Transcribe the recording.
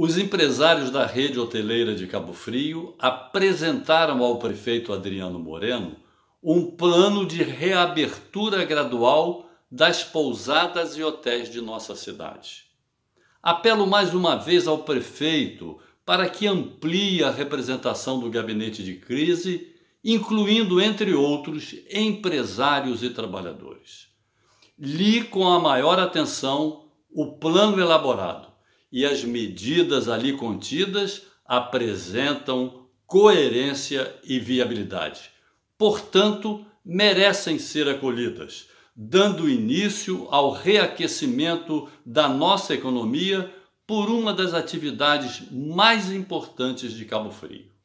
Os empresários da rede hoteleira de Cabo Frio apresentaram ao prefeito Adriano Moreno um plano de reabertura gradual das pousadas e hotéis de nossa cidade. Apelo mais uma vez ao prefeito para que amplie a representação do gabinete de crise, incluindo, entre outros, empresários e trabalhadores. Li com a maior atenção o plano elaborado e as medidas ali contidas apresentam coerência e viabilidade. Portanto, merecem ser acolhidas, dando início ao reaquecimento da nossa economia por uma das atividades mais importantes de Cabo Frio.